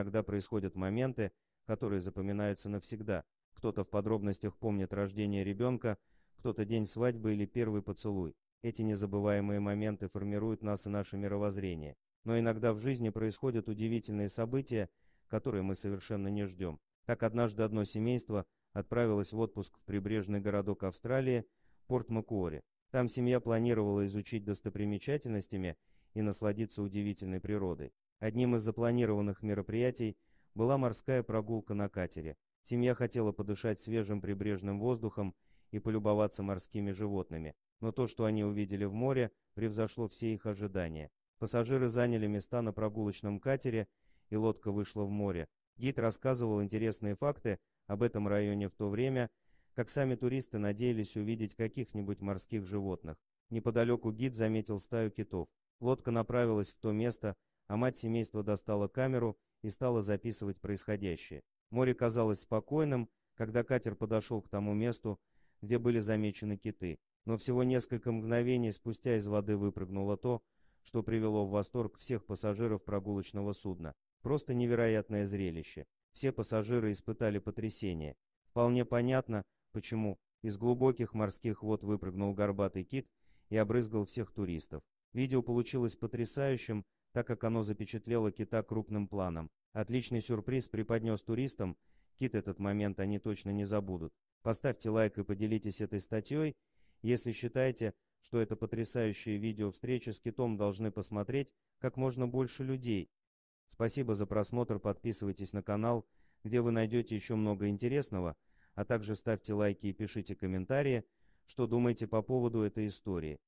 Иногда происходят моменты, которые запоминаются навсегда. Кто-то в подробностях помнит рождение ребенка, кто-то день свадьбы или первый поцелуй. Эти незабываемые моменты формируют нас и наше мировоззрение. Но иногда в жизни происходят удивительные события, которые мы совершенно не ждем. Так однажды одно семейство отправилось в отпуск в прибрежный городок Австралии, порт Макуори. Там семья планировала изучить достопримечательностями и насладиться удивительной природой. Одним из запланированных мероприятий была морская прогулка на катере. Семья хотела подышать свежим прибрежным воздухом и полюбоваться морскими животными, но то, что они увидели в море, превзошло все их ожидания. Пассажиры заняли места на прогулочном катере, и лодка вышла в море. Гид рассказывал интересные факты об этом районе в то время, как сами туристы надеялись увидеть каких-нибудь морских животных. Неподалеку гид заметил стаю китов. Лодка направилась в то место, а мать семейства достала камеру и стала записывать происходящее. Море казалось спокойным, когда катер подошел к тому месту, где были замечены киты, но всего несколько мгновений спустя из воды выпрыгнуло то, что привело в восторг всех пассажиров прогулочного судна. Просто невероятное зрелище. Все пассажиры испытали потрясение. Вполне понятно, почему из глубоких морских вод выпрыгнул горбатый кит и обрызгал всех туристов. Видео получилось потрясающим, так как оно запечатлело кита крупным планом. Отличный сюрприз преподнес туристам, кит этот момент они точно не забудут. Поставьте лайк и поделитесь этой статьей, если считаете, что это потрясающее видео встречи с китом должны посмотреть как можно больше людей. Спасибо за просмотр, подписывайтесь на канал, где вы найдете еще много интересного, а также ставьте лайки и пишите комментарии, что думаете по поводу этой истории.